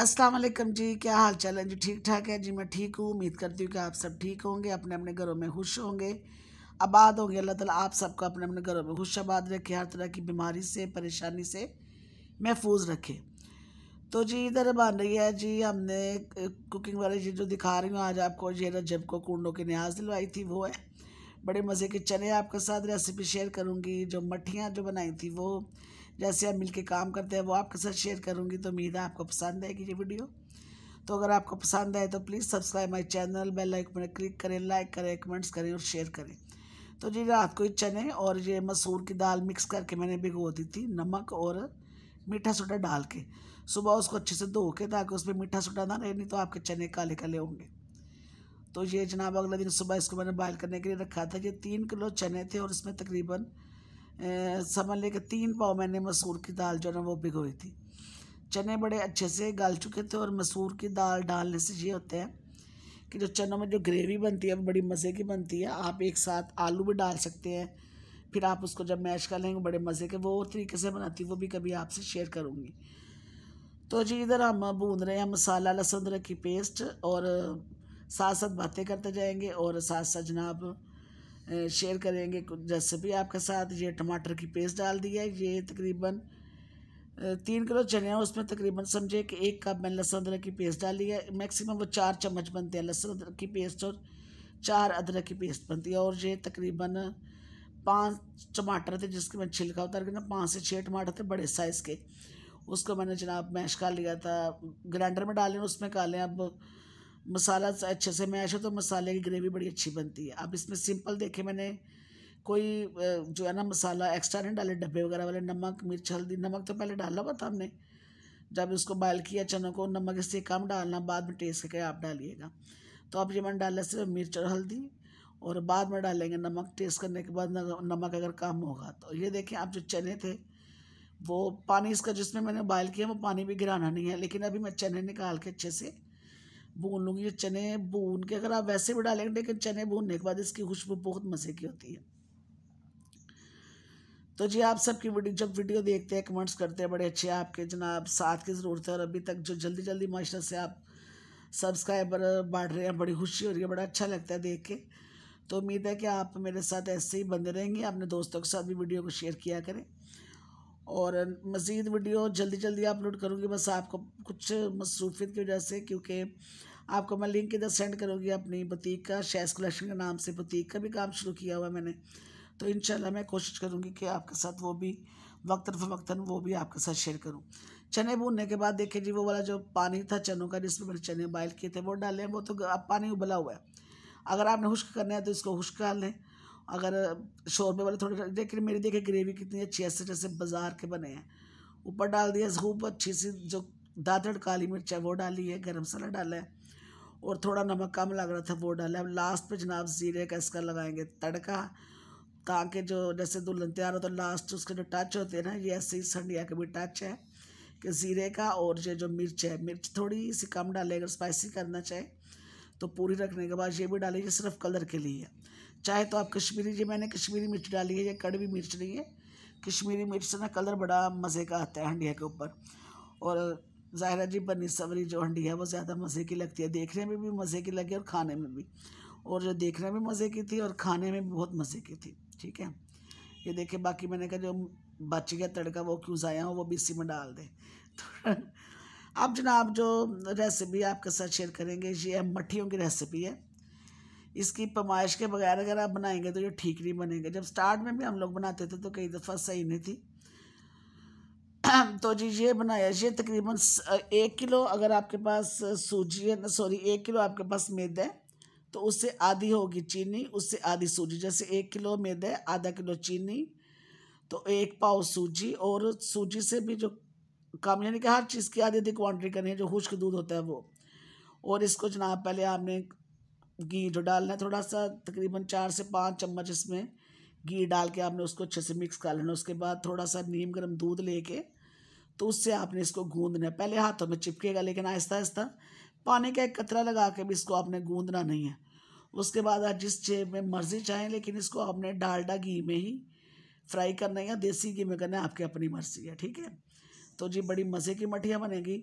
अस्सलाम वालेकुम जी क्या हाल चाल है जी ठीक ठाक है जी मैं ठीक हूँ उम्मीद करती हूँ कि आप सब ठीक होंगे अपने अपने घरों में खुश होंगे आबाद होंगे अल्लाह ताला आप सबको अपने अपने घरों में खुश आबाद रखे हर तरह की बीमारी से परेशानी से महफूज रखे तो जी इधर बन रही है जी हमने कुकिंग वाली चीज़ जो दिखा रही हूँ आज आपको जी रजब को कुंडों की न्याज दिलवाई थी वो है बड़े मज़े के चने आपके साथ रेसिपी शेयर करूँगी जो मठियाँ जो बनाई थी वो जैसे आप मिलके काम करते हैं वो आपके साथ शेयर करूँगी तो उम्मीद है आपको पसंद आएगी ये वीडियो तो अगर आपको पसंद आए तो please subscribe my channel bell like में क्लिक करें लाइक करें कमेंट्स करें और शेयर करें तो जी रात को ये चने और ये मसूर की दाल मिक्स करके मैंने भिगो दी थी नमक और मीठा सोडा डाल के सुबह उसको अच्छे से धो के ताकि उसमें मीठा सोडा ना रहे नहीं तो आपके चने काले काले होंगे तो ये जनाब अगले दिन सुबह इसको मैंने बॉयल करने के लिए रखा था ये तीन किलो चने थे और इसमें तकरीबन समझ लें कि तीन पाव मैंने मसूर की दाल जो है ना वो भिगोई थी चने बड़े अच्छे से गाल चुके थे और मसूर की दाल डालने से ये होते हैं कि जो चनों में जो ग्रेवी बनती है वो बड़ी मज़े की बनती है आप एक साथ आलू भी डाल सकते हैं फिर आप उसको जब मैश कर लेंगे बड़े मज़े के वो तरीके से बनाती वो भी कभी आपसे शेयर करूँगी तो जी इधर हम भून रहे हैं मसाला लहसुन अदरक की पेस्ट और साथ साथ बातें करते जाएंगे और साथ साथ जनाब शेयर करेंगे रेसिपी आपके साथ ये टमाटर की पेस्ट डाल दी है ये तकरीबन तीन किलो चने हैं उसमें तकरीबन समझे कि एक कप मैंने लहसुन अदरक की पेस्ट डाली है मैक्सिमम वो चार चम्मच बनते हैं लहसुन अदरक की पेस्ट और चार अदरक की पेस्ट बनती है और ये तकरीबन पाँच टमाटर थे जिसके मैंने छिलका उतार के ना पाँच से छः टमाटर थे बड़े साइज़ के उसको मैंने जनाब मैश कर लिया था ग्राइंडर में डालें उसमें लें अब मसाला अच्छे से मैश हो तो मसाले की ग्रेवी बड़ी अच्छी बनती है अब इसमें सिंपल देखे मैंने कोई जो है ना मसाला एक्स्ट्रा नहीं डाले डब्बे वगैरह वाले नमक मिर्च हल्दी नमक तो पहले डाला हुआ था हमने जब उसको बॉयल किया चनों को नमक इससे कम डालना बाद में टेस्ट करके आप डालिएगा तो अब ये मैंने डाला सिर्फ मिर्च और हल्दी और बाद में डालेंगे नमक टेस्ट करने के बाद नमक अगर कम होगा तो ये देखें आप जो चने थे वो पानी इसका जिसमें मैंने बॉयल किया वो पानी भी गिराना नहीं है लेकिन अभी मैं चने निकाल के अच्छे से भून लूँगी चने भून के अगर आप वैसे भी डालेंगे लेकिन चने भूनने के बाद इसकी खुशबू बहुत मज़े की होती है तो जी आप सबकी वीडियो जब वीडियो देखते हैं कमेंट्स करते हैं बड़े अच्छे आपके जनाब साथ की ज़रूरत है और अभी तक जो जल्दी जल्दी माशा से आप सब्सक्राइबर बांट रहे हैं बड़ी खुशी हो रही है बड़ा अच्छा लगता है देख के तो उम्मीद है कि आप मेरे साथ ऐसे ही बंदे रहेंगे अपने दोस्तों के साथ भी वीडियो को शेयर किया करें और मज़ीद वीडियो जल्दी जल्दी अपलोड करूँगी बस आपको कुछ मसरूफियत की वजह से क्योंकि आपको मैं लिंक इधर सेंड करूँगी अपनी बुतीक का शेज़ कलेक्शन के नाम से बुतीक का भी काम शुरू किया हुआ है मैंने तो इन मैं कोशिश करूँगी कि आपके साथ वो भी वक्ता फ़वक्ता वो भी आपके साथ शेयर करूँ चने भूनने के बाद देखिए जी वो वाला जो पानी था चनों का जिसमें मैंने चने बॉयल किए थे वो डालें वो तो अब पानी उबला हुआ है अगर आपने खुश्क करना है तो इसको खुश्क कर लें अगर शोरबे वाले थोड़े देखिए मेरी देखिए ग्रेवी कितनी अच्छी ऐसे जैसे बाज़ार के बने हैं ऊपर डाल दिया खूब अच्छी सी जो दादड़ काली मिर्च है वो डाली है गर्म मसाला डाला है और थोड़ा नमक कम लग रहा था वो डाले अब लास्ट पे जनाब ज़ीरे का इसका लगाएंगे तड़का ताकि जो जैसे दुल्हन तैयार हो तो लास्ट उसके जो टच होते हैं ना ये ऐसे संडिया के भी टच है कि ज़ीरे का और ये जो मिर्च है मिर्च थोड़ी सी कम डाले अगर स्पाइसी करना चाहे तो पूरी रखने के बाद ये भी डाली ये सिर्फ कलर के लिए चाहे तो आप कश्मीरी ये मैंने कश्मीरी मिर्च डाली है या कड़वी मिर्च नहीं है कश्मीरी मिर्च से ना कलर बड़ा मज़े का आता है हंडिया के ऊपर और ज़ाहरा जी पनीर सवरी जो हंडी है वो ज़्यादा मज़े की लगती है देखने में भी मज़े की लगी और खाने में भी और जो देखने में मज़े की थी और खाने में भी बहुत मज़े की थी ठीक है ये देखे बाकी मैंने कहा जो बच गया तड़का वो क्यों ज़ाया हो वो भी इसी में डाल दें तो अब जनाब जो रेसिपी आपके साथ शेयर करेंगे ये मठियों की रेसिपी है इसकी पमाइश के बगैर अगर आप बनाएंगे तो ये ठीक नहीं बनेंगे जब स्टार्ट में भी हम लोग बनाते थे तो कई दफ़ा सही नहीं थी तो जी ये बनाया ये तकरीबन एक किलो अगर आपके पास सूजी है ना सॉरी एक किलो आपके पास मैदा है तो उससे आधी होगी चीनी उससे आधी सूजी जैसे एक किलो मैदा है आधा किलो चीनी तो एक पाव सूजी और सूजी से भी जो काम यानी कि हर चीज़ की आधी आधी क्वान्टिटी करनी है जो खुश्क दूध होता है वो और इसको जनाब पहले आपने घी जो डालना है थोड़ा सा तकरीबन चार से पाँच चम्मच इसमें घी डाल के आपने उसको अच्छे से मिक्स कर लेना उसके बाद थोड़ा सा नीम गर्म दूध लेके तो उससे आपने इसको गूंदना पहले हाथों में चिपकेगा लेकिन आहिस्ता आहिस्ता पानी का एक कतरा लगा के भी इसको आपने गूंदना नहीं है उसके बाद आप जिस शेप में मर्ज़ी चाहें लेकिन इसको आपने डालडा घी में ही फ्राई करना है या देसी घी में करना है आपकी अपनी मर्ज़ी है ठीक है तो जी बड़ी मज़े की मठियाँ बनेगी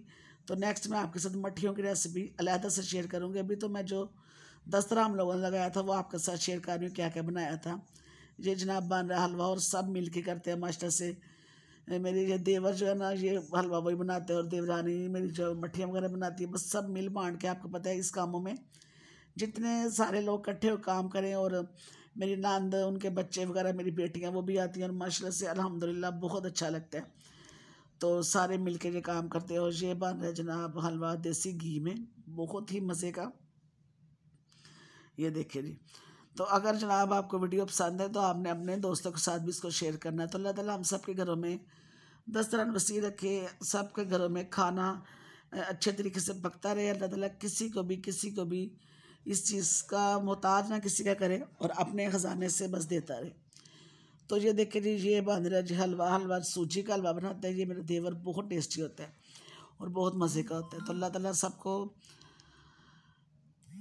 तो नेक्स्ट मैं आपके साथ मठियों की रेसिपी अलहदा से शेयर करूँगी अभी तो मैं जो दस्तरा हम लोगों ने लगाया था वो आपके साथ शेयर कर रही हूँ क्या क्या बनाया था ये जनाब बन रहा हलवा और सब मिल के करते हैं मास्टर से मेरी देवर जो है ना ये हलवा वही बनाते हैं और देवरानी मेरी जो मठिया वगैरह बनाती है बस सब मिल बांट के आपको पता है इस कामों में जितने सारे लोग इकट्ठे हो काम करें और मेरी नंद उनके बच्चे वगैरह मेरी बेटियाँ वो भी आती हैं और माशा से अलहमदिल्ला बहुत अच्छा लगता है तो सारे मिल के ये काम करते हैं और ये बन रहे जनाब हलवा देसी घी में बहुत ही मज़े का ये देखे जी तो अगर जनाब आपको वीडियो पसंद है तो आपने अपने दोस्तों के साथ भी इसको शेयर करना है तो अल्लाह ताला हम सब के घरों में दस्तरान वसी रखे सब के घरों में खाना अच्छे तरीके से पकता रहे अल्लाह ताला किसी को भी किसी को भी इस चीज़ का मोहताज ना किसी का करे और अपने ख़जाने से बस देता रहे तो ये देखे जी ये बन जी हलवा हलवा सूजी का हलवा बनाते हैं ये मेरे देवर बहुत टेस्टी होता है और बहुत मज़े का होता है तो अल्लाह ताला सबको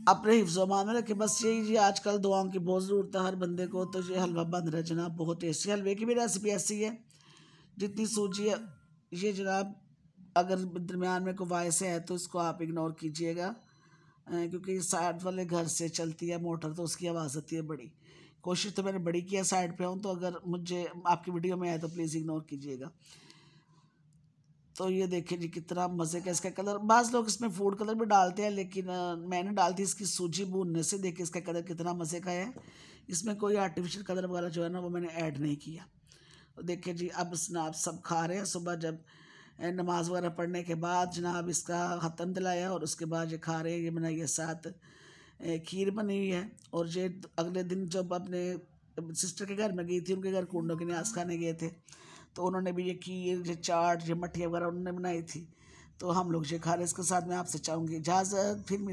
अपने मान में रखें बस यही जी आजकल दुआओं की बहुत ज़रूरत है हर बंदे को तो ये हलवा बंद रहा है जनाब बहुत टेस्टी हलवे की भी रेसिपी ऐसी है जितनी सूजी है ये जनाब अगर दरमियान में कोई वायसे है तो इसको आप इग्नोर कीजिएगा क्योंकि साइड वाले घर से चलती है मोटर तो उसकी आवाज़ आती है बड़ी कोशिश तो मैंने बड़ी की है साइड पर हूँ तो अगर मुझे आपकी वीडियो में आए तो प्लीज़ इग्नोर कीजिएगा तो ये देखिए जी कितना मज़े का इसका कलर बाज़ लोग इसमें फूड कलर भी डालते हैं लेकिन मैंने डाल थी इसकी सूजी भूनने से देखिए इसका कलर कितना मज़े का है इसमें कोई आर्टिफिशियल कलर वगैरह जो है ना वो मैंने ऐड नहीं किया तो देखिए जी अब जनाब सब खा रहे हैं सुबह जब नमाज वगैरह पढ़ने के बाद जनाब इसका ख़त्म दिलाया और उसके बाद ये खा रहे हैं ये मैंने ये साथ खीर बनी हुई है और ये अगले दिन जब अपने सिस्टर के घर में गई थी उनके घर कुंडों के न्यास खाने गए थे तो उन्होंने भी ये खीर ये चाट ये मठिया वगैरह उन्होंने बनाई थी तो हम लोग ये खा रहे इसके साथ मैं आपसे चाहूँगी इजाज़त फिर मिल